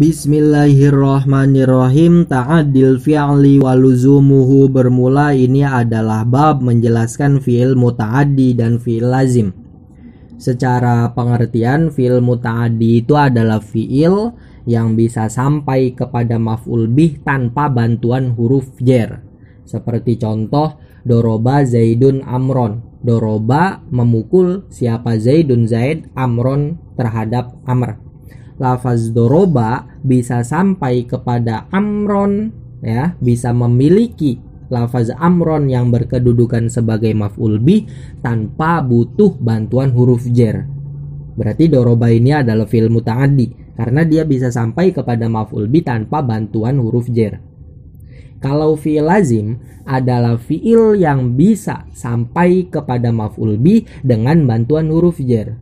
Bismillahirrahmanirrahim Ta'adil fi'li waluzumuhu Bermula ini adalah bab menjelaskan fi'il muta'adi dan fi'il lazim Secara pengertian fi'il muta'adi itu adalah fi'il yang bisa sampai kepada maf'ul bih tanpa bantuan huruf jer Seperti contoh Doroba Zaidun Amron Doroba memukul siapa Zaidun Zaid Amron terhadap Amr lafaz doroba bisa sampai kepada amron ya bisa memiliki lafaz amron yang berkedudukan sebagai maf'ul bih tanpa butuh bantuan huruf jer berarti doroba ini adalah fil muta'addi karena dia bisa sampai kepada maf'ul bih tanpa bantuan huruf jer kalau fi'il lazim adalah fi'il yang bisa sampai kepada maf'ul bih dengan bantuan huruf jer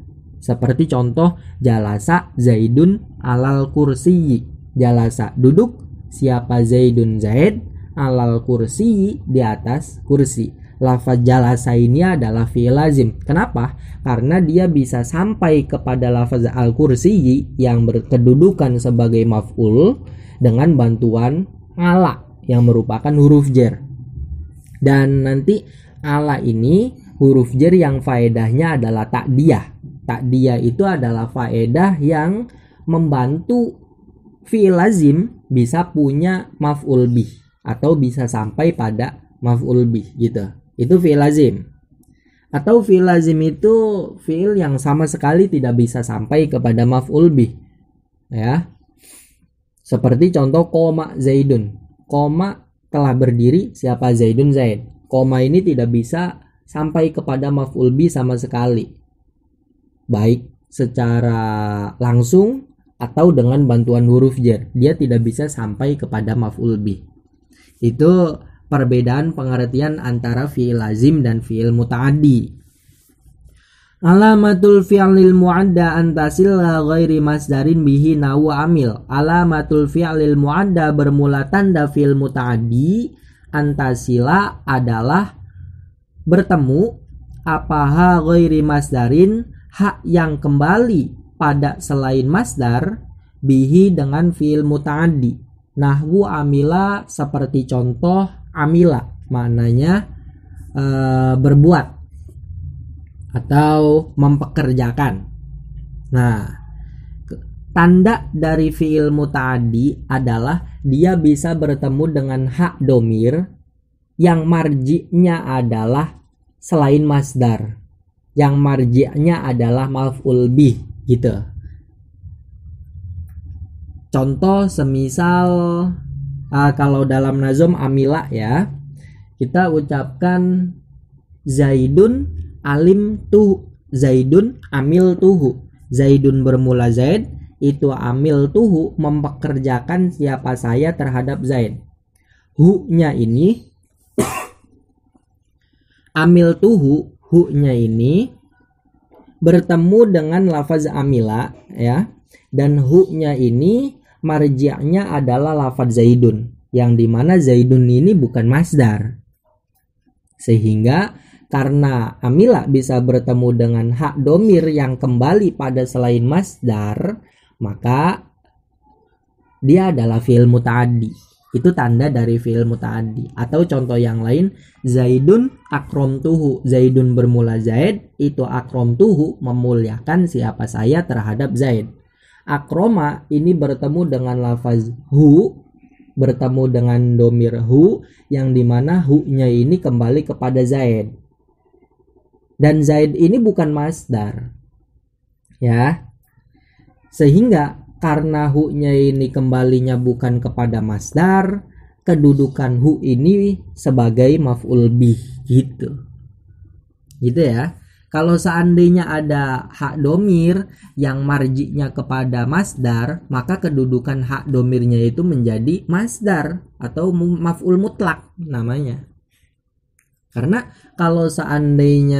seperti contoh jalasa Zaidun alal kursi. Jalasa duduk, siapa Zaidun Zaid alal kursi di atas kursi. Lafaz jalasa ini adalah fi'il lazim. Kenapa? Karena dia bisa sampai kepada lafaz al-kursi yang berkedudukan sebagai maf'ul dengan bantuan ala yang merupakan huruf jer. Dan nanti ala ini huruf jer yang faedahnya adalah takdiah Tak dia itu adalah faedah yang membantu filazim lazim bisa punya maf'ul bih atau bisa sampai pada maf'ul bih gitu. Itu filazim lazim. Atau filazim lazim itu fi'il yang sama sekali tidak bisa sampai kepada maf'ul bih. Ya. Seperti contoh koma Zaidun. Koma telah berdiri siapa Zaidun Zaid. Koma ini tidak bisa sampai kepada maf'ul bih sama sekali baik secara langsung atau dengan bantuan huruf jer. Dia tidak bisa sampai kepada maf'ul bih. Itu perbedaan pengertian antara fi'il lazim dan fi'il muta'adi. Alamatul fi'lil mu'adda antasil ghairi masdarin bihi nawu amil. Alamatul fi'lil mu'adda bermula tanda fi'il muta'adi antasila adalah bertemu apaha ghairi masdarin hak yang kembali pada selain masdar bihi dengan fiil muta'addi. Nahwu amila seperti contoh amila, maknanya e, berbuat atau mempekerjakan. Nah, tanda dari fiil muta'addi adalah dia bisa bertemu dengan hak domir yang marjinya adalah selain masdar yang marji'nya adalah maf'ul bih gitu. Contoh semisal uh, kalau dalam nazom amila ya, kita ucapkan Zaidun alim tuh Zaidun amil tuh Zaidun bermula Zaid, itu amil tuh mempekerjakan siapa saya terhadap Zaid. Hu-nya ini amil tuh hu-nya ini bertemu dengan lafaz amila ya dan hu-nya ini marji'nya adalah lafaz zaidun yang dimana zaidun ini bukan masdar sehingga karena amila bisa bertemu dengan hak domir yang kembali pada selain masdar maka dia adalah fi'il muta'addi itu tanda dari fi'il muta'addi. Atau contoh yang lain, Zaidun akrom tuhu. Zaidun bermula Zaid, itu akrom tuhu memuliakan siapa saya terhadap Zaid. Akroma ini bertemu dengan lafaz hu, bertemu dengan domir hu, yang dimana hu-nya ini kembali kepada Zaid. Dan Zaid ini bukan masdar. Ya. Sehingga karena hu-nya ini kembalinya bukan kepada masdar, kedudukan hu ini sebagai maf'ul bih gitu. Gitu ya. Kalau seandainya ada hak domir yang marjiknya kepada masdar, maka kedudukan hak domirnya itu menjadi masdar atau maf'ul mutlak namanya. Karena kalau seandainya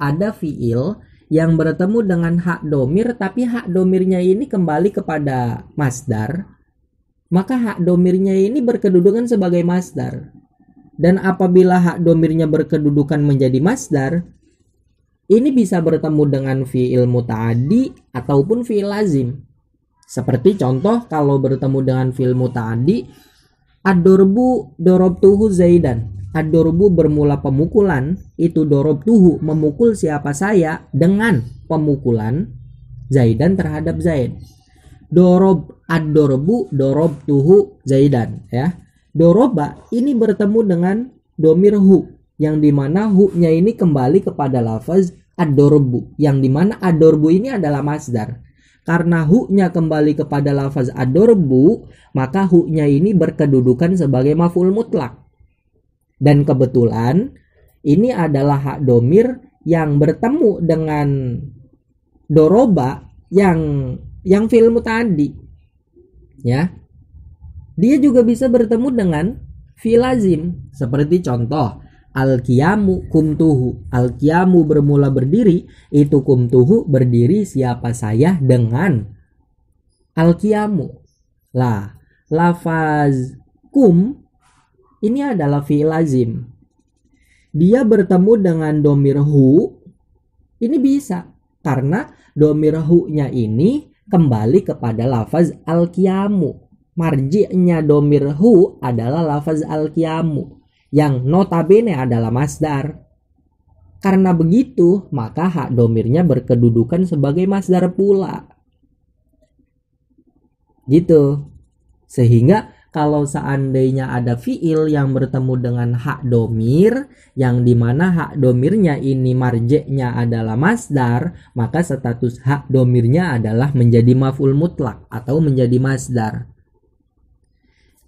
ada fiil yang bertemu dengan hak domir tapi hak domirnya ini kembali kepada masdar maka hak domirnya ini berkedudukan sebagai masdar dan apabila hak domirnya berkedudukan menjadi masdar ini bisa bertemu dengan fiil mutaadi ataupun fiil lazim seperti contoh kalau bertemu dengan fiil mutaadi adorbu dorobtuhu zaidan Adorbu bermula pemukulan, itu dorob tuhu memukul siapa saya dengan pemukulan Zaidan terhadap Zaid. Dorob adorbu dorob tuhu Zaidan ya. Doroba ini bertemu dengan domir hu yang dimana hu-nya ini kembali kepada lafaz adorbu yang dimana adorbu ini adalah masdar. Karena hu-nya kembali kepada lafaz adorbu maka hu-nya ini berkedudukan sebagai maful mutlak dan kebetulan ini adalah hak domir yang bertemu dengan Doroba yang yang film tadi. Ya. Dia juga bisa bertemu dengan filazim seperti contoh al kum kumtuhu al bermula berdiri Itu kumtuhu berdiri siapa saya dengan al Lah Lafaz kum ini adalah fi'il lazim. Dia bertemu dengan domir hu. Ini bisa. Karena domir hu-nya ini kembali kepada lafaz al-qiyamu. Marji'nya domir hu adalah lafaz al-qiyamu. Yang notabene adalah masdar. Karena begitu, maka hak domirnya berkedudukan sebagai masdar pula. Gitu. Sehingga kalau seandainya ada fiil yang bertemu dengan hak domir yang dimana hak domirnya ini marjeknya adalah masdar maka status hak domirnya adalah menjadi maful mutlak atau menjadi masdar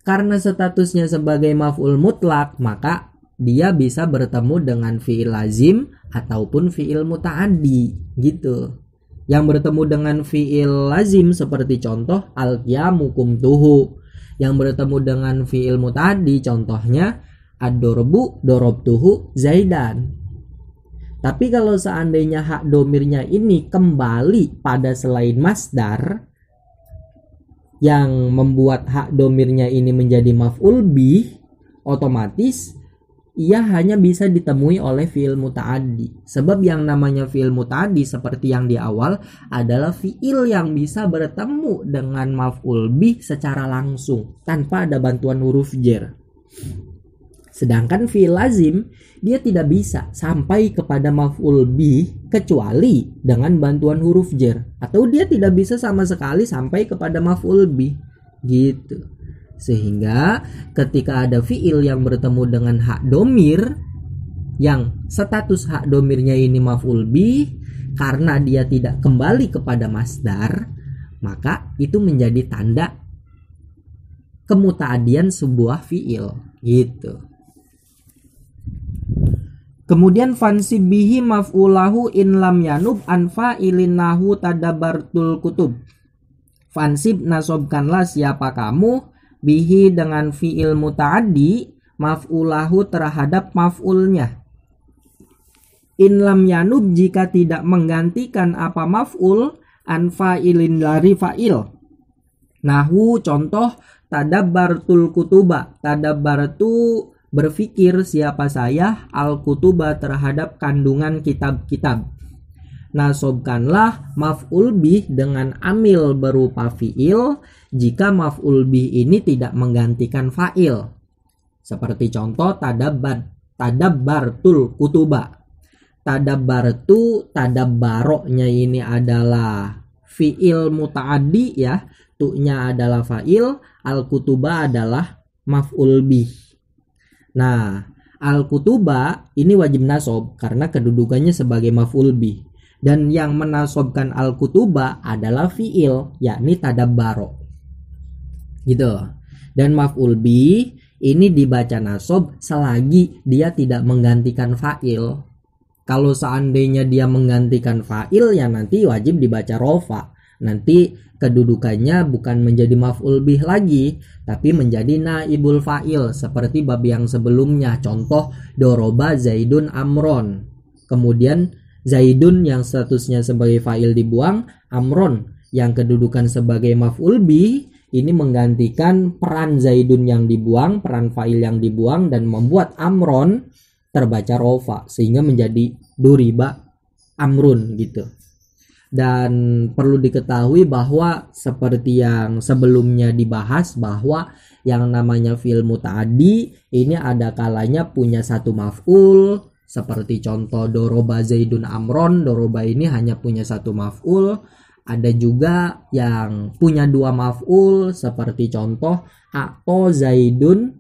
karena statusnya sebagai maful mutlak maka dia bisa bertemu dengan fiil lazim ataupun fiil mutaaddi gitu yang bertemu dengan fiil lazim seperti contoh al-qiyamu tuhu yang bertemu dengan fiilmu tadi contohnya adorbu dorobtuhu zaidan tapi kalau seandainya hak domirnya ini kembali pada selain masdar yang membuat hak domirnya ini menjadi maf'ul bih otomatis ia hanya bisa ditemui oleh fiil mutaaddi. Sebab yang namanya fiil mutaaddi seperti yang di awal adalah fiil yang bisa bertemu dengan maf'ul bih secara langsung tanpa ada bantuan huruf jer. Sedangkan fiil lazim dia tidak bisa sampai kepada maf'ul bih kecuali dengan bantuan huruf jer atau dia tidak bisa sama sekali sampai kepada maf'ul bih gitu. Sehingga ketika ada fiil yang bertemu dengan hak domir yang status hak domirnya ini maf'ul bi karena dia tidak kembali kepada masdar, maka itu menjadi tanda kemutaadian sebuah fiil gitu. Kemudian fansi bihi maf'ulahu in lam yanub anfa nahu tadabartul kutub. Fansib nasobkanlah siapa kamu bihi dengan fiil mutaaddi maf'ulahu terhadap maf'ulnya in lam yanub jika tidak menggantikan apa maf'ul an fa'ilin lari fa'il nahu contoh tadabbartul kutuba tadabbartu berfikir siapa saya al kutuba terhadap kandungan kitab-kitab Nasobkanlah maf'ul bih dengan amil berupa fi'il jika maf'ul bih ini tidak menggantikan fa'il. Seperti contoh tadabbar, tadabbartul kutuba. Tadabbartu, tadabbaroknya ini adalah fi'il muta'adi ya. Tu'nya adalah fa'il, al-kutuba adalah maf'ul bih. Nah, al-kutuba ini wajib nasob karena kedudukannya sebagai maf'ul bih dan yang menasobkan al-kutuba adalah fiil yakni tadabbaro gitu dan maf'ul bi ini dibaca nasob selagi dia tidak menggantikan fa'il kalau seandainya dia menggantikan fa'il ya nanti wajib dibaca rofa nanti kedudukannya bukan menjadi maf'ul bih lagi tapi menjadi naibul fa'il seperti bab yang sebelumnya contoh doroba zaidun amron kemudian Zaidun yang statusnya sebagai fa'il dibuang, Amron yang kedudukan sebagai maf'ul bi ini menggantikan peran Zaidun yang dibuang, peran fa'il yang dibuang dan membuat Amron terbaca rofa sehingga menjadi duriba amrun gitu. Dan perlu diketahui bahwa seperti yang sebelumnya dibahas bahwa yang namanya film mutadi ini ada kalanya punya satu maf'ul, seperti contoh Doroba Zaidun Amron, Doroba ini hanya punya satu maf'ul. Ada juga yang punya dua maf'ul seperti contoh Ato Zaidun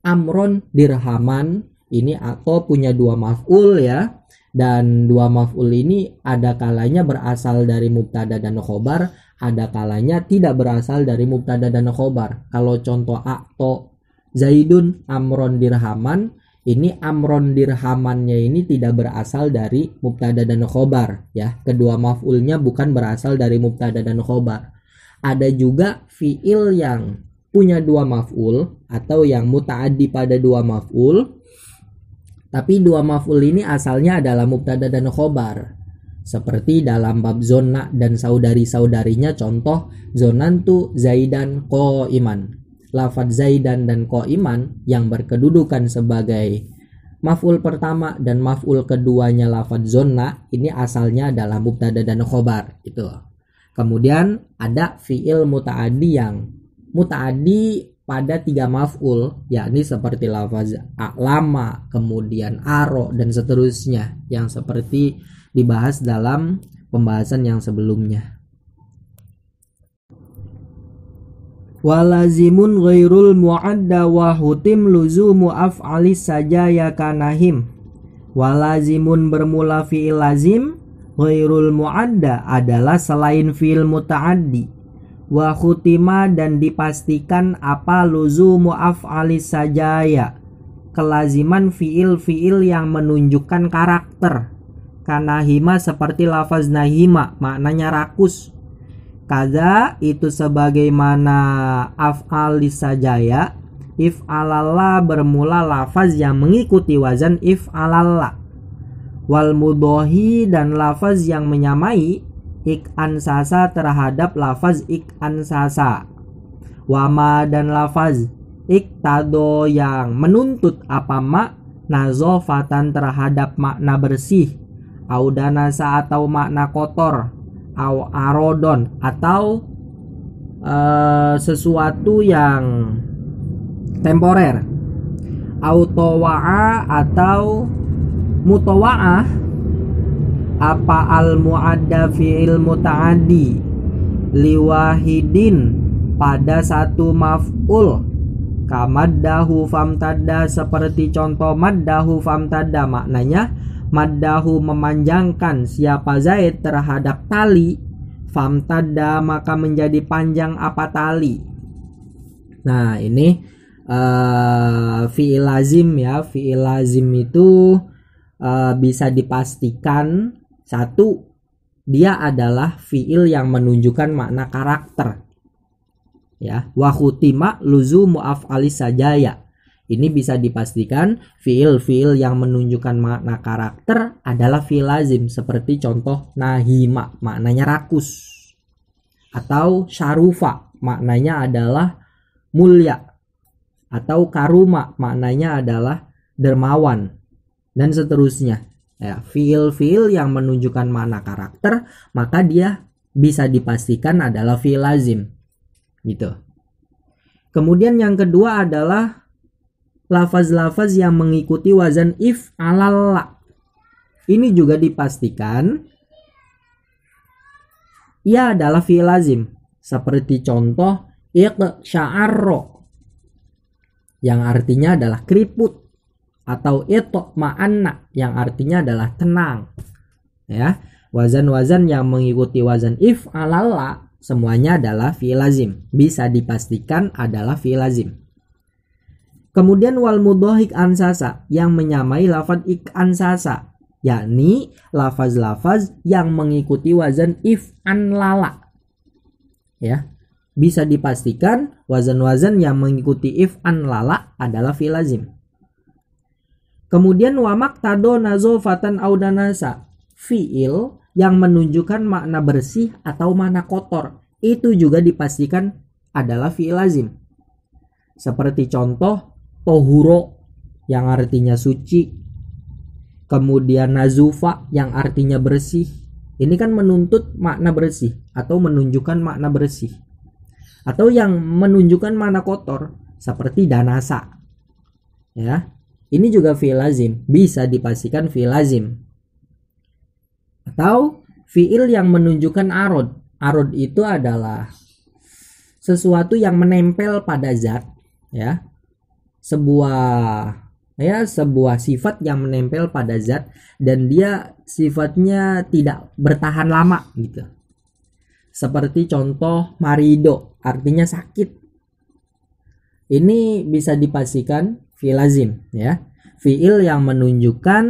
Amron Dirhaman. Ini Ato punya dua maf'ul ya dan dua maf'ul ini ada kalanya berasal dari mubtada dan khobar ada kalanya tidak berasal dari mubtada dan khobar kalau contoh akto zaidun amron dirhaman ini amron dirhamannya ini tidak berasal dari mubtada dan khobar ya kedua maf'ulnya bukan berasal dari mubtada dan khobar ada juga fiil yang punya dua maf'ul atau yang mutaaddi pada dua maf'ul tapi dua maf'ul ini asalnya adalah mubtada dan khobar seperti dalam bab zona dan saudari-saudarinya contoh zonan tu zaidan ko iman Lafaz zaidan dan koiman yang berkedudukan sebagai maf'ul pertama dan maf'ul keduanya lafadz zona ini asalnya adalah mubtada dan khobar itu. Kemudian ada fi'il muta'adi yang muta'adi pada tiga maf'ul yakni seperti lafaz lama kemudian aro dan seterusnya yang seperti dibahas dalam pembahasan yang sebelumnya walazimun ghairul muadda wa hutim luzumu af'alis ya kanahim walazimun bermula fi'il lazim ghairul muadda adalah selain fi'il muta'addi wa hutima dan dipastikan apa luzumu af'alis ya. kelaziman fiil-fiil yang menunjukkan karakter kanahima seperti lafaz nahima maknanya rakus Kaza itu sebagaimana af'al jaya if alalla bermula lafaz yang mengikuti wazan if alalla wal mudohi dan lafaz yang menyamai ik ansasa terhadap lafaz ik ansasa wama dan lafaz ik tado yang menuntut apa mak nazofatan terhadap makna bersih audanasa atau makna kotor arodon atau uh, sesuatu yang temporer autowa'a atau mutawa'ah apa al muadda fi'il muta'adi liwahidin pada satu maf'ul kamaddahu famtada seperti contoh maddahu famtada maknanya maddahu memanjangkan siapa Zaid terhadap tali famtada maka menjadi panjang apa tali nah ini uh, fi'il lazim ya fi'il lazim itu uh, bisa dipastikan satu dia adalah fi'il yang menunjukkan makna karakter ya wa khutima luzumu af'ali sajaya ini bisa dipastikan fiil-fiil yang menunjukkan makna karakter adalah fiil lazim seperti contoh nahima maknanya rakus atau syarufa maknanya adalah mulia atau karuma maknanya adalah dermawan dan seterusnya. Ya, fiil-fiil yang menunjukkan makna karakter maka dia bisa dipastikan adalah fiil lazim gitu. Kemudian yang kedua adalah lafaz-lafaz yang mengikuti wazan if alala. Ini juga dipastikan ia adalah fi'il lazim. Seperti contoh iq yang artinya adalah keriput atau itok ma'anna yang artinya adalah tenang. Ya, wazan-wazan yang mengikuti wazan if alala semuanya adalah fi'il lazim. Bisa dipastikan adalah fi'il lazim. Kemudian wal mudhahik ansasa yang menyamai lafaz ik ansasa yakni lafaz-lafaz yang mengikuti wazan if an lala. Ya. Bisa dipastikan wazan-wazan yang mengikuti if an lala adalah filazim. Kemudian wamak tado nazo fatan audanasa fiil yang menunjukkan makna bersih atau makna kotor itu juga dipastikan adalah fiil lazim. Seperti contoh tohuro yang artinya suci, kemudian nazufa yang artinya bersih. Ini kan menuntut makna bersih atau menunjukkan makna bersih. Atau yang menunjukkan makna kotor seperti danasa. Ya. Ini juga fi'il lazim, bisa dipastikan fi'il lazim. Atau fi'il yang menunjukkan arod. Arod itu adalah sesuatu yang menempel pada zat, ya sebuah ya sebuah sifat yang menempel pada zat dan dia sifatnya tidak bertahan lama gitu. Seperti contoh marido artinya sakit. Ini bisa dipastikan filazim ya. Fiil yang menunjukkan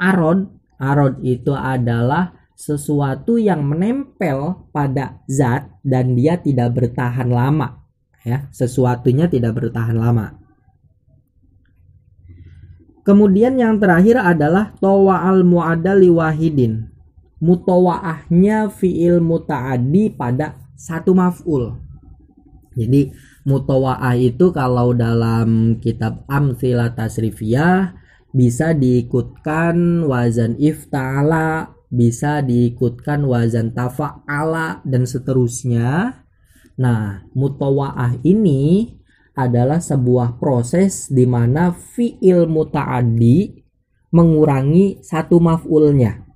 arod. Arod itu adalah sesuatu yang menempel pada zat dan dia tidak bertahan lama ya. Sesuatunya tidak bertahan lama. Kemudian yang terakhir adalah towa al wahidin. Mutawaahnya fiil mutaadi pada satu maf'ul. Jadi mutawaah itu kalau dalam kitab Amthila Tasrifiyah bisa diikutkan wazan iftala, bisa diikutkan wazan tafa'ala dan seterusnya. Nah, mutawaah ini adalah sebuah proses di mana fi'il muta'adi mengurangi satu maf'ulnya.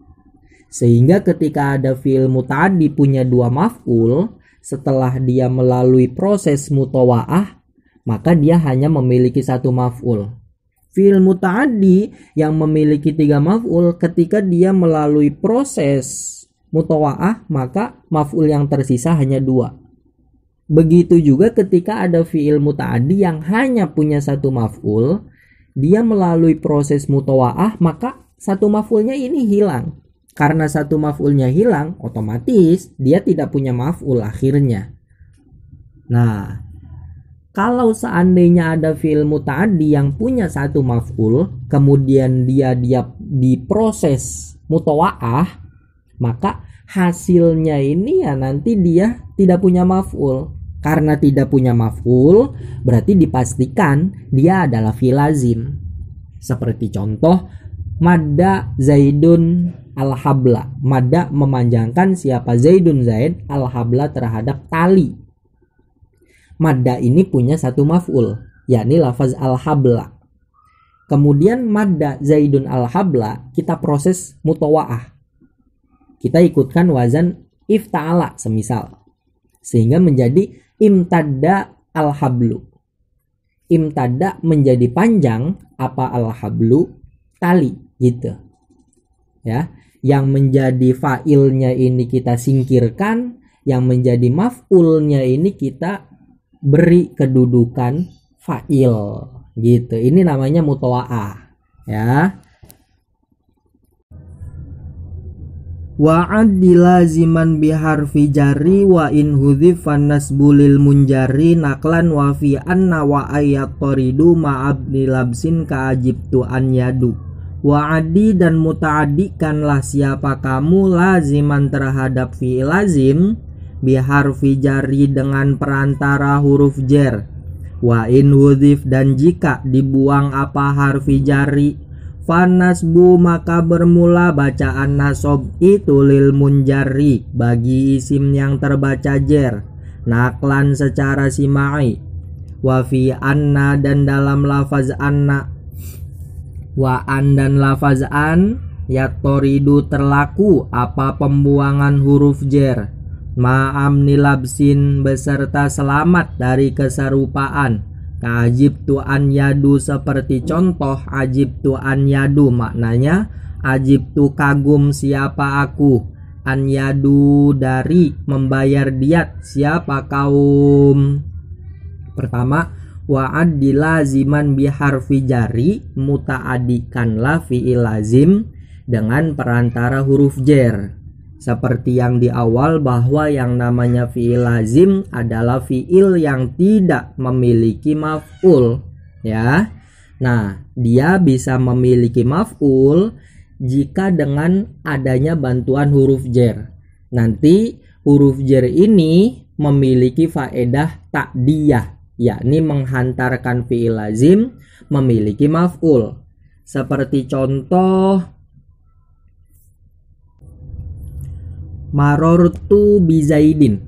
Sehingga ketika ada fi'il muta'adi punya dua maf'ul, setelah dia melalui proses mutawa'ah, maka dia hanya memiliki satu maf'ul. Fi'il muta'adi yang memiliki tiga maf'ul ketika dia melalui proses mutawa'ah maka maf'ul yang tersisa hanya dua. Begitu juga ketika ada fiil muta'adi yang hanya punya satu maf'ul, dia melalui proses mutawa'ah maka satu maf'ulnya ini hilang. Karena satu maf'ulnya hilang, otomatis dia tidak punya maf'ul akhirnya. Nah, kalau seandainya ada fiil muta'adi yang punya satu maf'ul, kemudian dia dia diproses mutawa'ah, maka hasilnya ini ya nanti dia tidak punya maf'ul. Karena tidak punya maf'ul, berarti dipastikan dia adalah filazim. Seperti contoh, Mada Zaidun Al-Habla. Mada memanjangkan siapa Zaidun Zaid Al-Habla terhadap tali. Mada ini punya satu maf'ul, yakni lafaz Al-Habla. Kemudian Mada Zaidun Al-Habla kita proses mutawa'ah. Kita ikutkan wazan ifta'ala semisal. Sehingga menjadi Imtada alhablu, imtada menjadi panjang apa alhablu tali gitu. Ya, yang menjadi failnya ini kita singkirkan, yang menjadi maf'ulnya ini kita beri kedudukan fa'il gitu. Ini namanya mutola'ah ya. Wa'ad dilaziman biharfi jari wa in hudhifan nasbulil munjari naklan wa fi anna wa ayat toridu ma'ab dilabsin ka'ajibtu an yadu Wa'adi dan muta'adikanlah siapa kamu laziman terhadap fi lazim biharfi jari dengan perantara huruf jer Wa in hudhif dan jika dibuang apa harfi jari Fanasbu maka bermula bacaan nasob itu lil munjari bagi isim yang terbaca jer naklan secara simai wafi anna dan dalam lafaz anna wa an dan lafaz an ya toridu terlaku apa pembuangan huruf jer ma'am nilabsin beserta selamat dari keserupaan Kajib tuan yadu seperti contoh ajib tuan yadu maknanya ajib tu kagum siapa aku an yadu dari membayar diat siapa kaum pertama wa'ad dilaziman biharfi jari mutaadikanlah fi'il lazim dengan perantara huruf jer seperti yang di awal bahwa yang namanya fi'il lazim adalah fi'il yang tidak memiliki maf'ul ya. Nah, dia bisa memiliki maf'ul jika dengan adanya bantuan huruf jer. Nanti huruf jer ini memiliki faedah takdiyah, yakni menghantarkan fi'il lazim memiliki maf'ul. Seperti contoh Marortu bizaidin.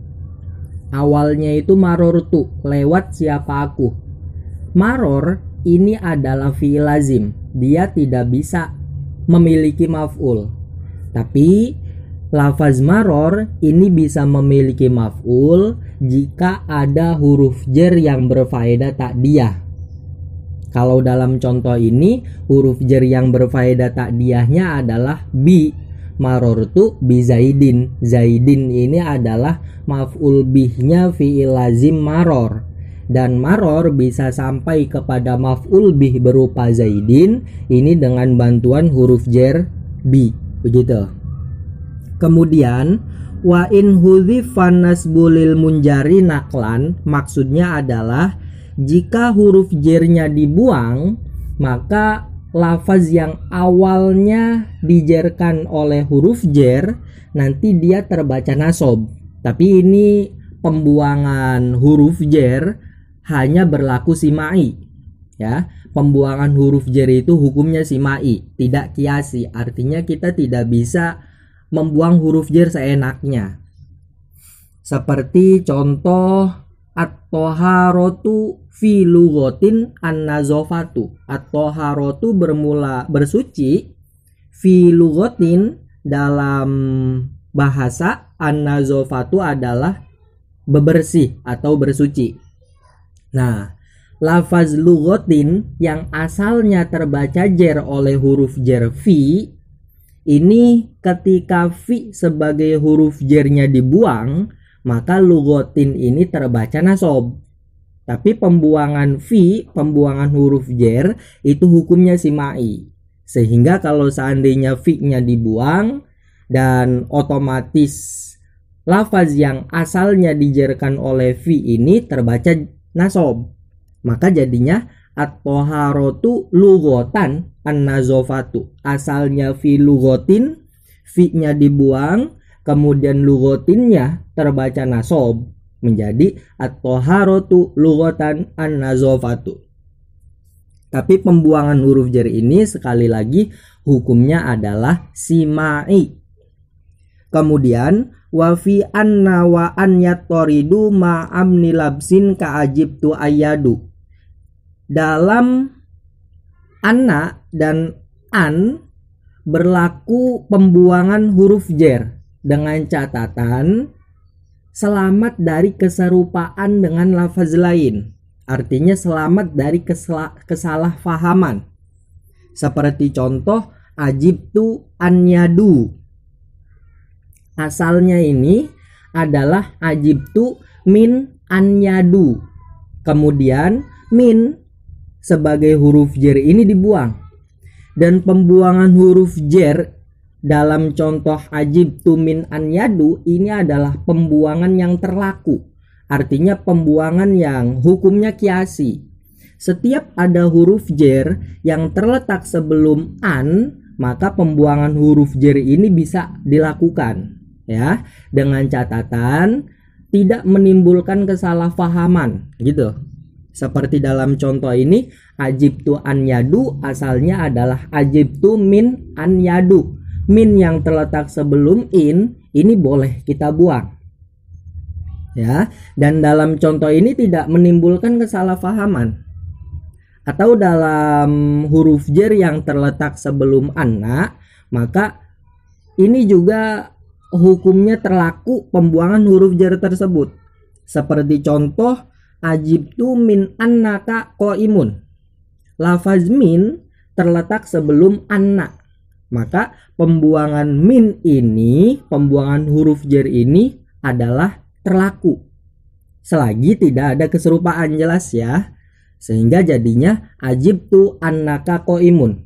Awalnya itu marortu, lewat siapa aku. Maror ini adalah fi'il lazim. Dia tidak bisa memiliki maf'ul. Tapi lafaz maror ini bisa memiliki maf'ul jika ada huruf jer yang berfaedah tak dia. Kalau dalam contoh ini huruf jer yang berfaedah tak diahnya adalah bi marortu bi zaidin zaidin ini adalah maf'ul bihnya fi'il lazim maror dan maror bisa sampai kepada maf'ul bih berupa zaidin ini dengan bantuan huruf jer bi begitu kemudian wa in hudzifan nasbulil munjari naklan maksudnya adalah jika huruf jernya dibuang maka lafaz yang awalnya dijerkan oleh huruf jer nanti dia terbaca nasob. Tapi ini pembuangan huruf jer hanya berlaku simai. Ya, pembuangan huruf jer itu hukumnya simai, tidak kiasi. Artinya kita tidak bisa membuang huruf jer seenaknya. Seperti contoh At-toharotu fi lugotin an-nazofatu. At-toharotu bermula bersuci fi lugotin dalam bahasa an-nazofatu adalah bebersih atau bersuci. Nah, lafaz lugotin yang asalnya terbaca jer oleh huruf jer fi ini ketika fi sebagai huruf jernya dibuang maka lugotin ini terbaca nasob. Tapi pembuangan V, pembuangan huruf jer itu hukumnya si ma'i. Sehingga kalau seandainya v nya dibuang dan otomatis lafaz yang asalnya dijerkan oleh V ini terbaca nasob. Maka jadinya at-toharotu lugotan an-nazofatu. Asalnya fi lugotin, v nya dibuang, kemudian lugotinnya terbaca nasob menjadi at-toharotu lugotan an Tapi pembuangan huruf jer ini sekali lagi hukumnya adalah simai. Kemudian wafi anna wa an yatoridu ma'am nilabsin kaajib tu ayadu. Dalam anna dan an berlaku pembuangan huruf jer dengan catatan selamat dari keserupaan dengan lafaz lain. Artinya selamat dari kesala kesalahfahaman Seperti contoh ajib ajibtu anyadu. Asalnya ini adalah ajib ajibtu min anyadu. Kemudian min sebagai huruf jer ini dibuang. Dan pembuangan huruf jer dalam contoh ajib tumin an yadu ini adalah pembuangan yang terlaku. Artinya pembuangan yang hukumnya kiasi. Setiap ada huruf jer yang terletak sebelum an, maka pembuangan huruf jer ini bisa dilakukan ya dengan catatan tidak menimbulkan kesalahpahaman gitu. Seperti dalam contoh ini, ajib tu an yadu asalnya adalah ajib tu min an yadu min yang terletak sebelum in ini boleh kita buang. Ya, dan dalam contoh ini tidak menimbulkan kesalahpahaman. Atau dalam huruf jer yang terletak sebelum anak, maka ini juga hukumnya terlaku pembuangan huruf jer tersebut. Seperti contoh ajib tu min ko imun. Lafaz min terletak sebelum anak maka pembuangan min ini, pembuangan huruf jer ini adalah terlaku. Selagi tidak ada keserupaan jelas ya. Sehingga jadinya ajib tu annaka imun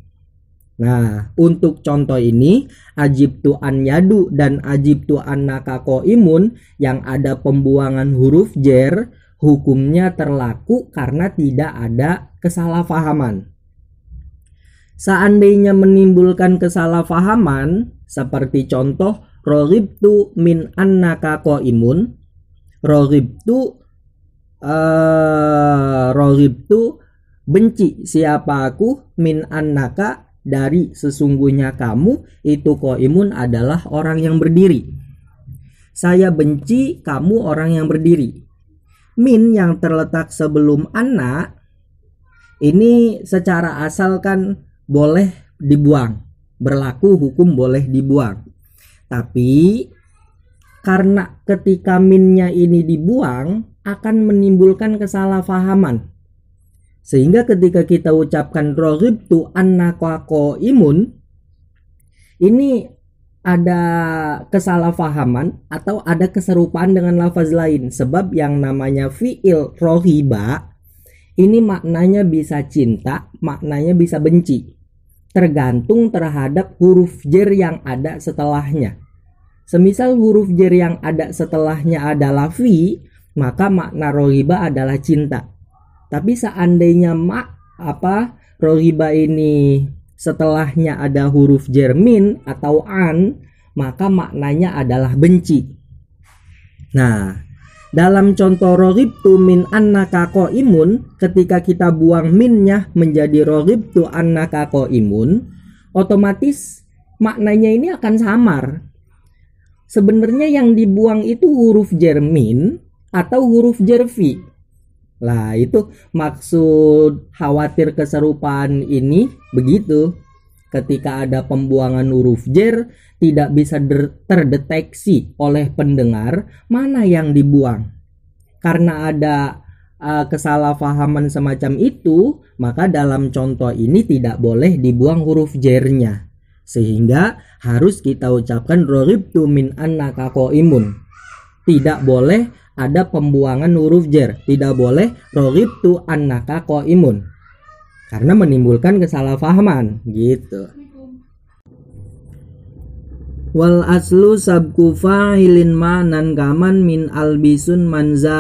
Nah, untuk contoh ini, ajib tu an yadu dan ajib tu annaka imun yang ada pembuangan huruf jer, hukumnya terlaku karena tidak ada kesalahpahaman seandainya menimbulkan kesalahpahaman seperti contoh rohibtu min annaka qaimun rohibtu uh, eh, benci siapa aku min annaka dari sesungguhnya kamu itu qaimun adalah orang yang berdiri saya benci kamu orang yang berdiri min yang terletak sebelum anak ini secara asal kan boleh dibuang. Berlaku hukum boleh dibuang. Tapi karena ketika minnya ini dibuang akan menimbulkan kesalahpahaman. Sehingga ketika kita ucapkan rohibtu anakwako imun ini ada kesalahpahaman atau ada keserupaan dengan lafaz lain sebab yang namanya fiil rohiba ini maknanya bisa cinta, maknanya bisa benci tergantung terhadap huruf jer yang ada setelahnya. Semisal huruf jer yang ada setelahnya adalah fi, maka makna rohiba adalah cinta. Tapi seandainya mak apa rohiba ini setelahnya ada huruf jermin atau an, maka maknanya adalah benci. Nah, dalam contoh tu min annaka imun, ketika kita buang minnya menjadi rogibtu annaka imun, otomatis maknanya ini akan samar. Sebenarnya yang dibuang itu huruf jermin atau huruf jervi. Lah itu maksud khawatir keserupaan ini begitu ketika ada pembuangan huruf jer tidak bisa terdeteksi oleh pendengar mana yang dibuang. Karena ada uh, kesalahpahaman semacam itu, maka dalam contoh ini tidak boleh dibuang huruf jernya. Sehingga harus kita ucapkan tu min annaka imun. Tidak boleh ada pembuangan huruf jer, tidak boleh roribtu annaka imun karena menimbulkan kesalahpahaman gitu. Wal aslu sabku fa'ilin ma'nan kaman min albisun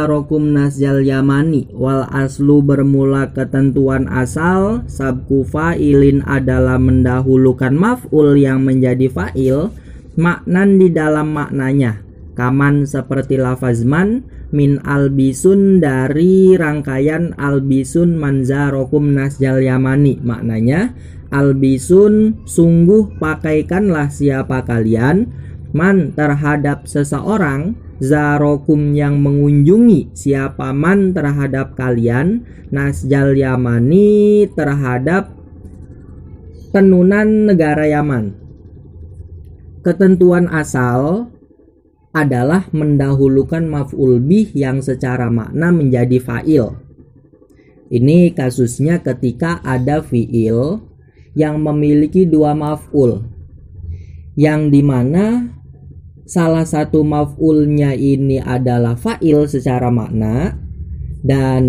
rokum nasjal yamani Wal aslu bermula ketentuan asal Sabku fa'ilin adalah mendahulukan maf'ul yang menjadi fa'il Maknan di dalam maknanya Kaman seperti lafazman min albisun dari rangkaian albisun manzarokum nasjal yamani maknanya albisun sungguh pakaikanlah siapa kalian man terhadap seseorang zarokum yang mengunjungi siapa man terhadap kalian nasjal yamani terhadap tenunan negara Yaman ketentuan asal adalah mendahulukan maf'ul bih yang secara makna menjadi fa'il. Ini kasusnya ketika ada fi'il yang memiliki dua maf'ul. Yang dimana salah satu maf'ulnya ini adalah fa'il secara makna dan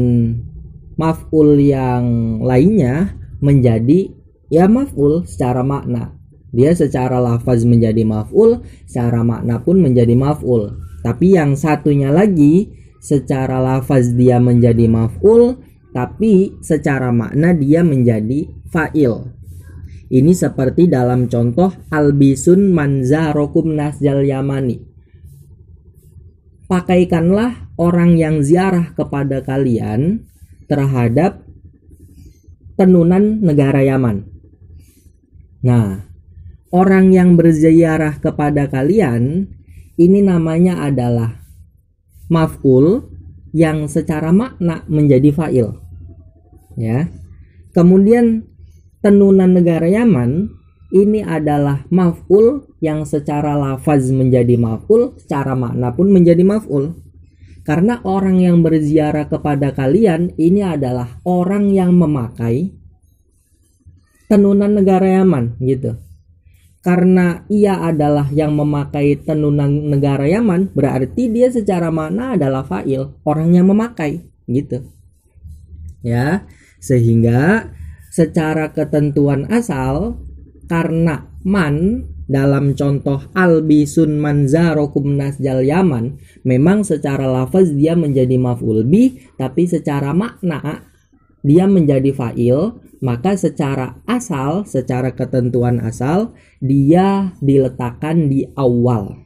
maf'ul yang lainnya menjadi ya maf'ul secara makna dia secara lafaz menjadi maf'ul, secara makna pun menjadi maf'ul. Tapi yang satunya lagi, secara lafaz dia menjadi maf'ul, tapi secara makna dia menjadi fa'il. Ini seperti dalam contoh albisun manzarokum nasjal yamani. Pakaikanlah orang yang ziarah kepada kalian terhadap tenunan negara Yaman. Nah, orang yang berziarah kepada kalian ini namanya adalah maf'ul yang secara makna menjadi fa'il. Ya. Kemudian tenunan negara Yaman ini adalah maf'ul yang secara lafaz menjadi maf'ul, secara makna pun menjadi maf'ul. Karena orang yang berziarah kepada kalian ini adalah orang yang memakai tenunan negara Yaman gitu karena ia adalah yang memakai tenunan negara Yaman, berarti dia secara mana adalah fa'il, orang yang memakai, gitu. Ya, sehingga secara ketentuan asal karena man dalam contoh albi albisun manzarokum nasjal yaman memang secara lafaz dia menjadi mafulbi tapi secara makna dia menjadi fa'il maka secara asal, secara ketentuan asal, dia diletakkan di awal.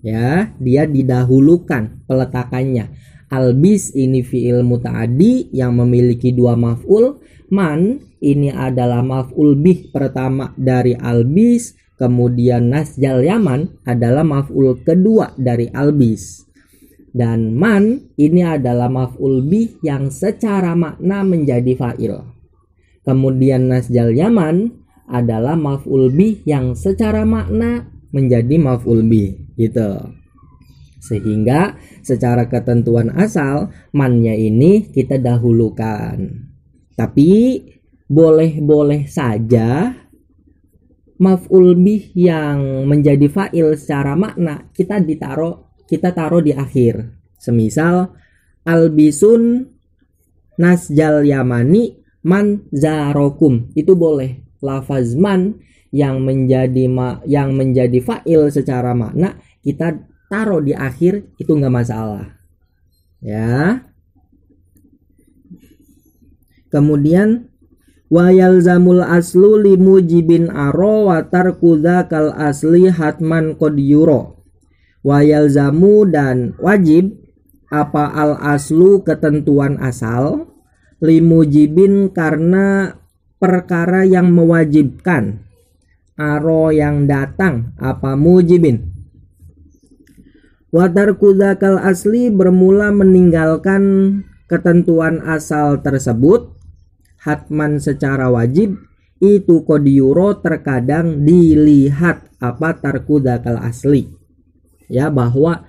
Ya, dia didahulukan peletakannya. Albis ini fiil mutaadi yang memiliki dua maf'ul. Man ini adalah maf'ul bih pertama dari albis. Kemudian nasjal yaman adalah maf'ul kedua dari albis dan man ini adalah maf'ul bih yang secara makna menjadi fa'il. Kemudian nasjal yaman adalah maf'ul bih yang secara makna menjadi maf'ul bih gitu. Sehingga secara ketentuan asal mannya ini kita dahulukan. Tapi boleh-boleh saja maf'ul bih yang menjadi fa'il secara makna kita ditaruh kita taruh di akhir. Semisal albisun nasjal yamani manzarokum itu boleh lafaz man yang menjadi ma yang menjadi fa'il secara makna kita taruh di akhir itu nggak masalah ya kemudian wayal zamul aslu limujibin aro watar kuda kal asli hatman qad yuro zamu dan wajib apa al aslu ketentuan asal limujibin karena perkara yang mewajibkan aro yang datang apa mujibin Watar kudakal asli bermula meninggalkan ketentuan asal tersebut hatman secara wajib itu kodiuro terkadang dilihat apa tarkudakal asli ya bahwa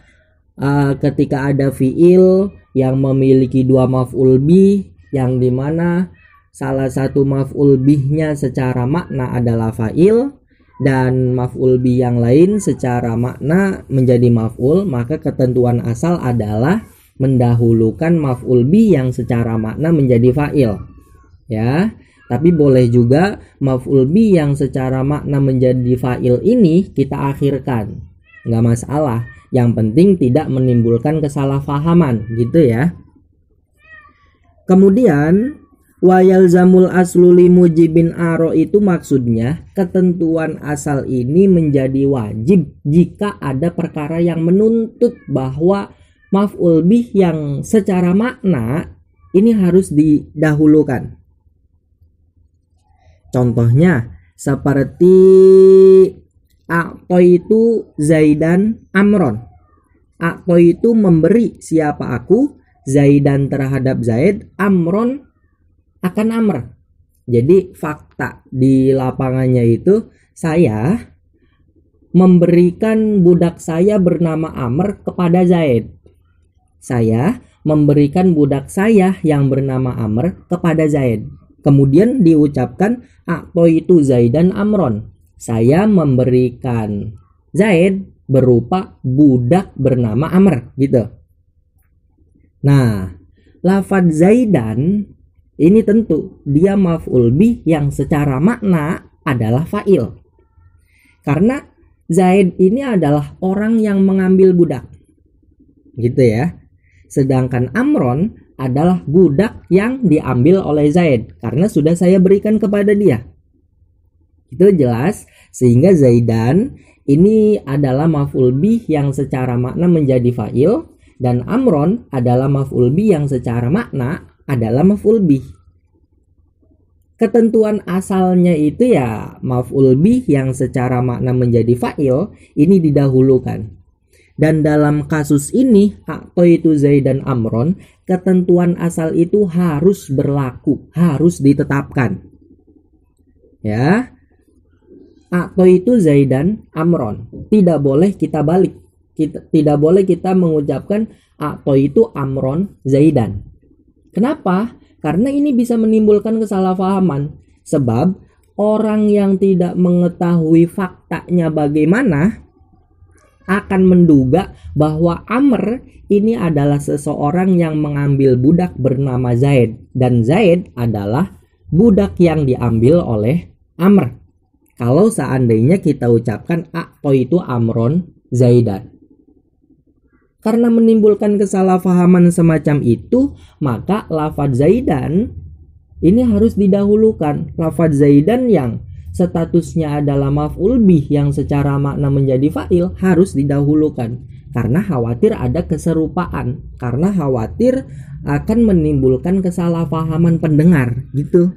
uh, ketika ada fiil yang memiliki dua maf'ul bi yang dimana salah satu maf'ul bihnya secara makna adalah fa'il dan maf'ul bih yang lain secara makna menjadi maf'ul maka ketentuan asal adalah mendahulukan maf'ul bih yang secara makna menjadi fa'il ya tapi boleh juga maf'ul bih yang secara makna menjadi fa'il ini kita akhirkan nggak masalah yang penting tidak menimbulkan kesalahpahaman gitu ya Kemudian wayal zamul asluli mujibin aro itu maksudnya ketentuan asal ini menjadi wajib jika ada perkara yang menuntut bahwa maf'ul bih yang secara makna ini harus didahulukan. Contohnya seperti Akto itu Zaidan Amron. Akto itu memberi siapa aku Zaidan terhadap Zaid, Amron akan Amr. Jadi fakta di lapangannya itu saya memberikan budak saya bernama Amr kepada Zaid. Saya memberikan budak saya yang bernama Amr kepada Zaid. Kemudian diucapkan Akto itu Zaidan Amron. Saya memberikan Zaid berupa budak bernama Amr gitu. Nah, lafadz zaidan ini tentu dia maf'ul bih yang secara makna adalah fa'il. Karena Zaid ini adalah orang yang mengambil budak. Gitu ya. Sedangkan Amron adalah budak yang diambil oleh Zaid karena sudah saya berikan kepada dia. Itu jelas sehingga Zaidan ini adalah maf'ul bih yang secara makna menjadi fa'il dan amron adalah maf'ul bi yang secara makna adalah maf'ul bi. Ketentuan asalnya itu ya maf'ul bi yang secara makna menjadi fa'il ini didahulukan. Dan dalam kasus ini itu Zaid dan Amron ketentuan asal itu harus berlaku, harus ditetapkan. Ya. itu Zaidan Amron. Tidak boleh kita balik kita tidak boleh kita mengucapkan atau itu amron zaidan. Kenapa? Karena ini bisa menimbulkan kesalahpahaman. Sebab orang yang tidak mengetahui faktanya bagaimana akan menduga bahwa Amr ini adalah seseorang yang mengambil budak bernama Zaid dan Zaid adalah budak yang diambil oleh Amr. Kalau seandainya kita ucapkan akto itu Amron Zaidan. Karena menimbulkan kesalahpahaman semacam itu, maka lafadz zaidan ini harus didahulukan. Lafadz zaidan yang statusnya adalah maf'ul bih yang secara makna menjadi fa'il harus didahulukan karena khawatir ada keserupaan, karena khawatir akan menimbulkan kesalahpahaman pendengar gitu.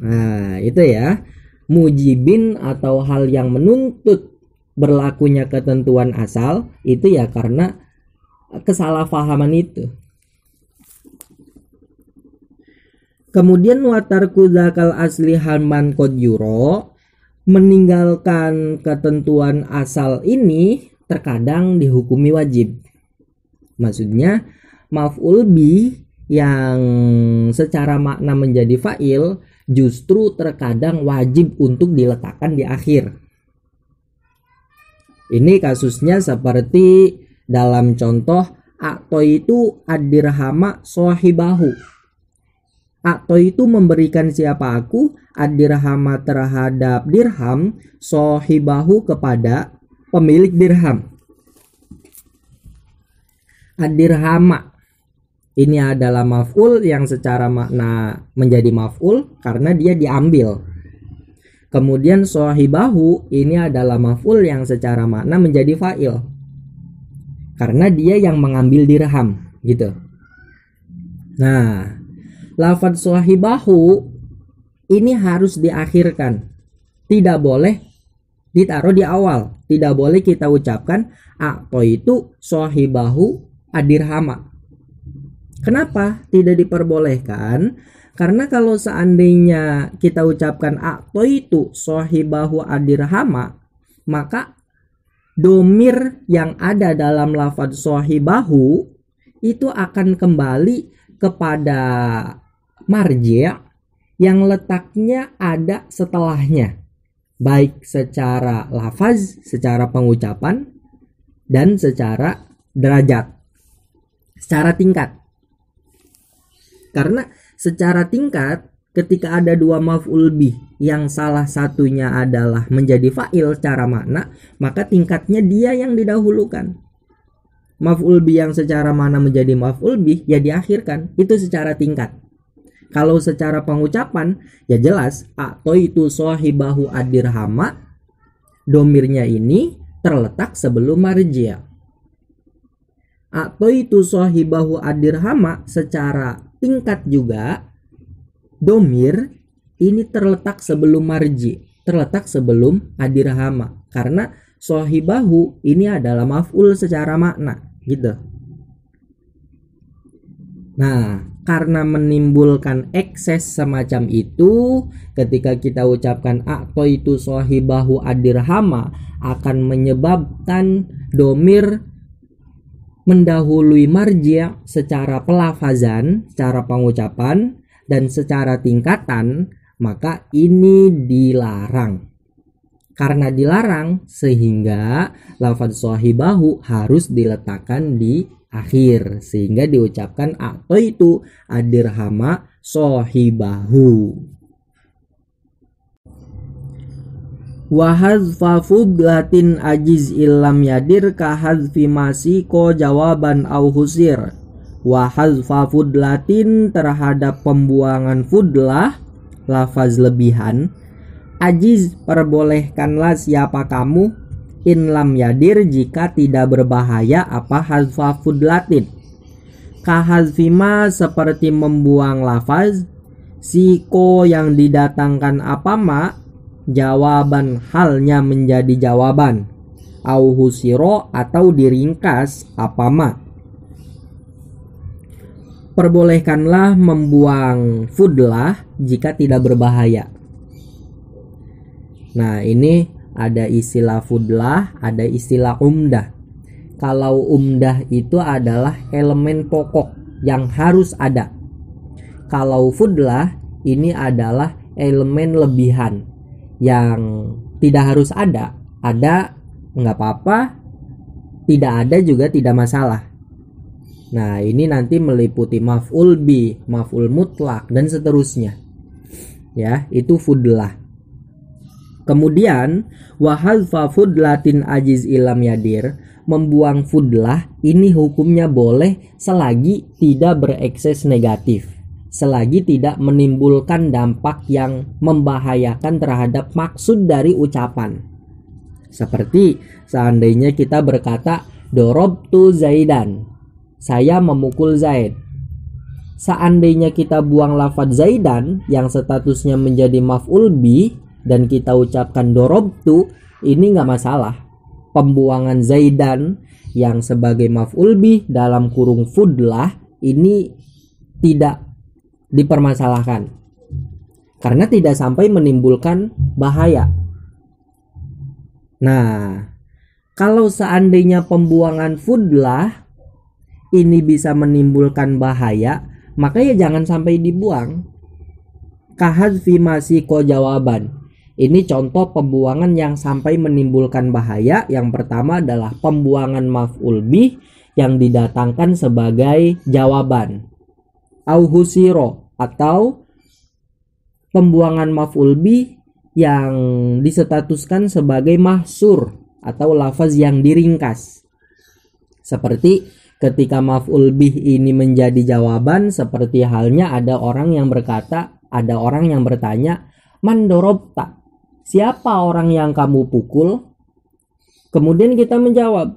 Nah, itu ya. Mujibin atau hal yang menuntut berlakunya ketentuan asal itu ya karena kesalahpahaman itu. Kemudian watarku zakal asli halman kodjuro meninggalkan ketentuan asal ini terkadang dihukumi wajib. Maksudnya maf'ul bi yang secara makna menjadi fa'il justru terkadang wajib untuk diletakkan di akhir ini kasusnya seperti dalam contoh Akto itu adirhama sohibahu. Akto itu memberikan siapa aku adirhama terhadap dirham sohibahu kepada pemilik dirham. Adirhama ini adalah maf'ul yang secara makna menjadi maf'ul karena dia diambil Kemudian sohibahu ini adalah maful yang secara makna menjadi fa'il. Karena dia yang mengambil dirham gitu. Nah, lafadz sohibahu ini harus diakhirkan. Tidak boleh ditaruh di awal. Tidak boleh kita ucapkan atau itu sohibahu adirhama. Kenapa tidak diperbolehkan? Karena kalau seandainya kita ucapkan akto itu sohibahu adirhama, maka domir yang ada dalam lafadz sohibahu itu akan kembali kepada marjia yang letaknya ada setelahnya. Baik secara lafaz, secara pengucapan, dan secara derajat. Secara tingkat. Karena Secara tingkat, ketika ada dua maf'ul bih yang salah satunya adalah menjadi fa'il cara makna, maka tingkatnya dia yang didahulukan. Maf'ul bih yang secara mana menjadi maf'ul bih ya diakhirkan. Itu secara tingkat. Kalau secara pengucapan ya jelas itu sahibahu adirhama domirnya ini terletak sebelum marjia. itu sahibahu adirhama secara tingkat juga domir ini terletak sebelum marji, terletak sebelum adirhama karena sohibahu ini adalah maf'ul secara makna gitu. Nah, karena menimbulkan ekses semacam itu ketika kita ucapkan akto itu sohibahu adirhama akan menyebabkan domir mendahului marji' secara pelafazan, secara pengucapan, dan secara tingkatan, maka ini dilarang. Karena dilarang, sehingga lafaz sohibahu harus diletakkan di akhir sehingga diucapkan apa itu adirhama sohibahu fafud latin ajiz ilam yadir kahazfimasi ko jawaban au husir. fafud latin terhadap pembuangan fudlah, lafaz lebihan. Ajiz perbolehkanlah siapa kamu, lam yadir jika tidak berbahaya apa hazfa latin. Kahazfima seperti membuang lafaz, siko yang didatangkan apa mak jawaban halnya menjadi jawaban au atau diringkas apa ma perbolehkanlah membuang fudlah jika tidak berbahaya nah ini ada istilah fudlah ada istilah umdah kalau umdah itu adalah elemen pokok yang harus ada kalau fudlah ini adalah elemen lebihan yang tidak harus ada ada nggak apa-apa tidak ada juga tidak masalah nah ini nanti meliputi maf'ul bi maf'ul mutlak dan seterusnya ya itu fudlah kemudian fa fudlatin ajiz ilam yadir membuang fudlah ini hukumnya boleh selagi tidak berekses negatif selagi tidak menimbulkan dampak yang membahayakan terhadap maksud dari ucapan. Seperti seandainya kita berkata dorob tu Zaidan, saya memukul Zaid. Seandainya kita buang lafadz Zaidan yang statusnya menjadi maf'ul bi dan kita ucapkan dorob tu, ini nggak masalah. Pembuangan Zaidan yang sebagai maf'ul bi dalam kurung fudlah ini tidak dipermasalahkan karena tidak sampai menimbulkan bahaya. Nah, kalau seandainya pembuangan food lah ini bisa menimbulkan bahaya, maka ya jangan sampai dibuang. Kahadfi ko jawaban. Ini contoh pembuangan yang sampai menimbulkan bahaya. Yang pertama adalah pembuangan maf'ul bih yang didatangkan sebagai jawaban. Auhusiro atau pembuangan maf'ul bi yang disetatuskan sebagai mahsur atau lafaz yang diringkas. Seperti ketika maf'ul bi ini menjadi jawaban seperti halnya ada orang yang berkata, ada orang yang bertanya, "Mandorobta, Siapa orang yang kamu pukul? Kemudian kita menjawab,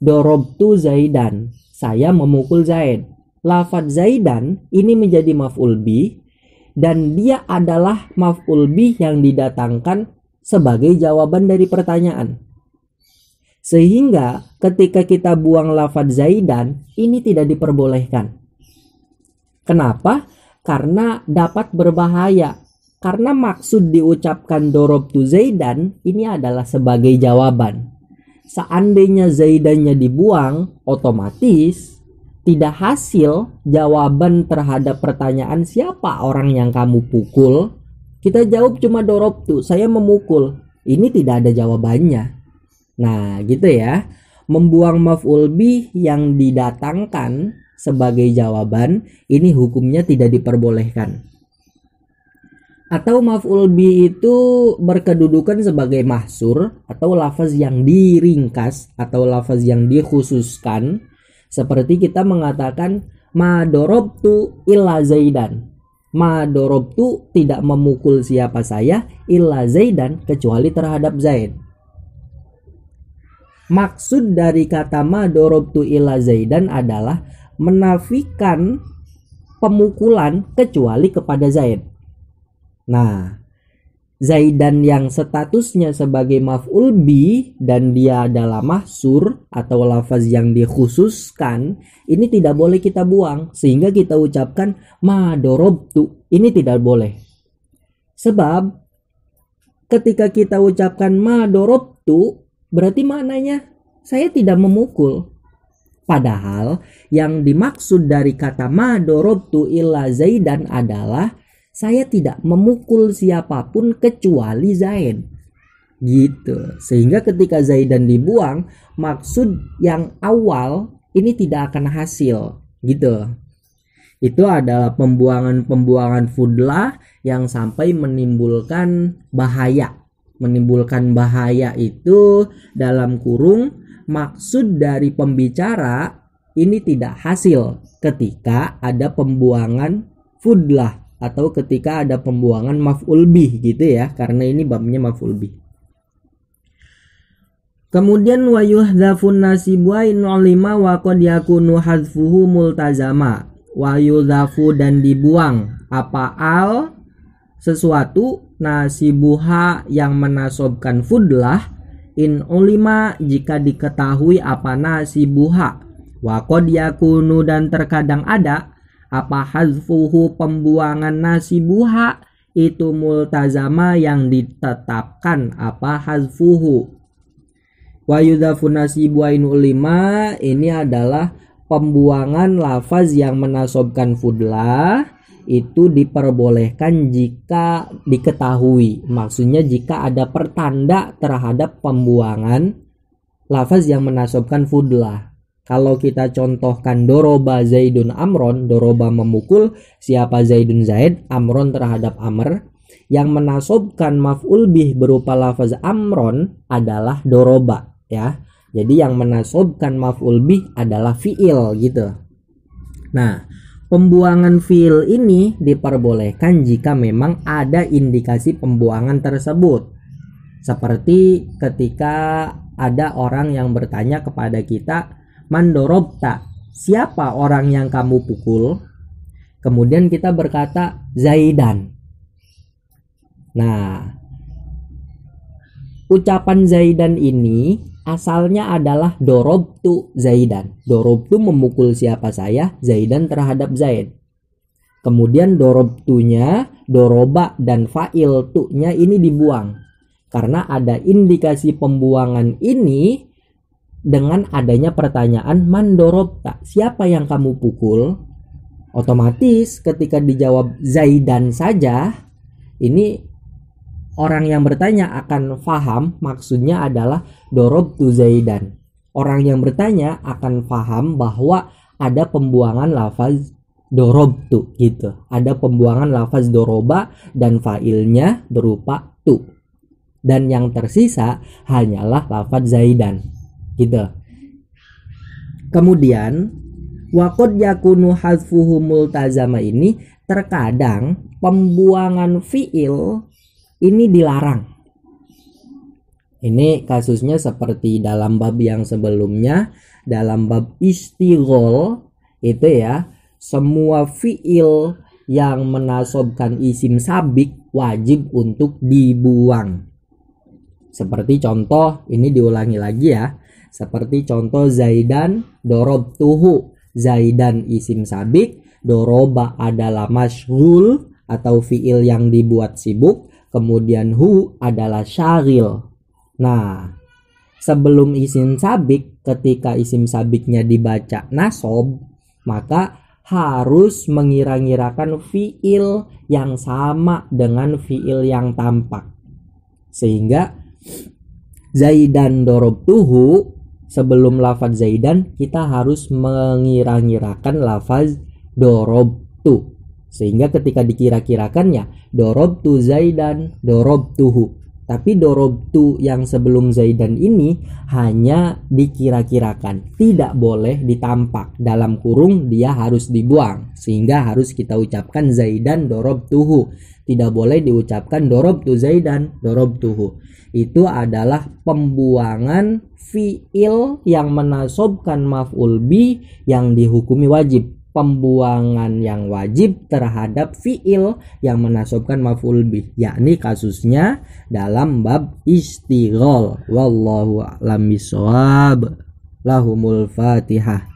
"Dorobtu Zaidan." Saya memukul Zaid lafat Zaidan ini menjadi maf'ul bi dan dia adalah maf'ul bi yang didatangkan sebagai jawaban dari pertanyaan. Sehingga ketika kita buang lafat Zaidan ini tidak diperbolehkan. Kenapa? Karena dapat berbahaya. Karena maksud diucapkan dorob tu Zaidan ini adalah sebagai jawaban. Seandainya Zaidannya dibuang, otomatis tidak hasil jawaban terhadap pertanyaan siapa orang yang kamu pukul, kita jawab cuma dorop tuh, saya memukul. Ini tidak ada jawabannya. Nah, gitu ya. Membuang maf'ul bi yang didatangkan sebagai jawaban, ini hukumnya tidak diperbolehkan. Atau maf'ul bi itu berkedudukan sebagai mahsur atau lafaz yang diringkas atau lafaz yang dikhususkan seperti kita mengatakan madorobtu illa zaidan. Madorobtu tidak memukul siapa saya illa zaidan kecuali terhadap Zaid. Maksud dari kata madorobtu illa zaidan adalah menafikan pemukulan kecuali kepada Zaid. Nah, Zaidan yang statusnya sebagai maf'ul bi dan dia adalah mahsur atau lafaz yang dikhususkan ini tidak boleh kita buang sehingga kita ucapkan madorobtu ini tidak boleh sebab ketika kita ucapkan madorobtu berarti maknanya saya tidak memukul padahal yang dimaksud dari kata madorobtu dorobtu illa zaidan adalah saya tidak memukul siapapun kecuali Zain, Gitu. Sehingga ketika Zaidan dibuang, maksud yang awal ini tidak akan hasil, gitu. Itu adalah pembuangan-pembuangan fudlah yang sampai menimbulkan bahaya. Menimbulkan bahaya itu dalam kurung maksud dari pembicara ini tidak hasil ketika ada pembuangan fudlah atau ketika ada pembuangan maf'ul bih gitu ya karena ini babnya maf'ul bih Kemudian wa yuhdhafun nasibu in ulima wa qad yakunu hadfuhu multazama wa yudhafu dan dibuang apa al sesuatu nasibuha yang menasobkan fudlah in ulima jika diketahui apa nasibuha wa qad yakunu dan terkadang ada apa hazfuhu pembuangan nasi nasibuha itu multazama yang ditetapkan apa hazfuhu wa yudhafu buainu lima ini adalah pembuangan lafaz yang menasobkan fudlah itu diperbolehkan jika diketahui maksudnya jika ada pertanda terhadap pembuangan lafaz yang menasobkan fudlah kalau kita contohkan doroba Zaidun Amron, doroba memukul siapa Zaidun Zaid, Amron terhadap Amr. Yang menasobkan maf'ul bih berupa lafaz Amron adalah doroba ya. Jadi yang menasobkan maf'ul bih adalah fi'il gitu. Nah, pembuangan fi'il ini diperbolehkan jika memang ada indikasi pembuangan tersebut. Seperti ketika ada orang yang bertanya kepada kita, mandorobta, siapa orang yang kamu pukul? Kemudian kita berkata Zaidan. Nah, ucapan Zaidan ini asalnya adalah dorobtu Zaidan. Dorobtu memukul siapa saya? Zaidan terhadap Zaid. Kemudian dorobtunya, doroba dan fa'il tu'nya ini dibuang. Karena ada indikasi pembuangan ini, dengan adanya pertanyaan mandorobta, siapa yang kamu pukul? Otomatis ketika dijawab Zaidan saja, ini orang yang bertanya akan faham maksudnya adalah dorob tu Zaidan. Orang yang bertanya akan faham bahwa ada pembuangan lafaz dorob tu gitu. Ada pembuangan lafaz doroba dan failnya berupa tu. Dan yang tersisa hanyalah lafaz Zaidan gitu kemudian wakot yakunu hazfuhu multazama ini terkadang pembuangan fiil ini dilarang ini kasusnya seperti dalam bab yang sebelumnya, dalam bab istighol itu ya, semua fiil yang menasobkan isim sabik wajib untuk dibuang. Seperti contoh, ini diulangi lagi ya. Seperti contoh Zaidan dorob tuhu. Zaidan isim sabik, doroba adalah masyghul atau fiil yang dibuat sibuk, kemudian hu adalah syaril. Nah, sebelum isim sabik, ketika isim sabiknya dibaca nasob, maka harus mengira-ngirakan fiil yang sama dengan fiil yang tampak. Sehingga Zaidan dorob tuhu sebelum lafaz zaidan kita harus mengira-ngirakan lafaz dorob tu sehingga ketika dikira-kirakannya dorob tu zaidan dorob tuhu tapi dorobtu yang sebelum Zaidan ini hanya dikira-kirakan, tidak boleh ditampak. Dalam kurung dia harus dibuang, sehingga harus kita ucapkan Zaidan dorobtuhu. Tidak boleh diucapkan dorobtu Zaidan dorobtuhu. Itu adalah pembuangan fiil yang menasobkan maf'ul bi yang dihukumi wajib pembuangan yang wajib terhadap fiil yang menasubkan maf'ul bih yakni kasusnya dalam bab istighol wallahu a'lam bisawab lahumul fatihah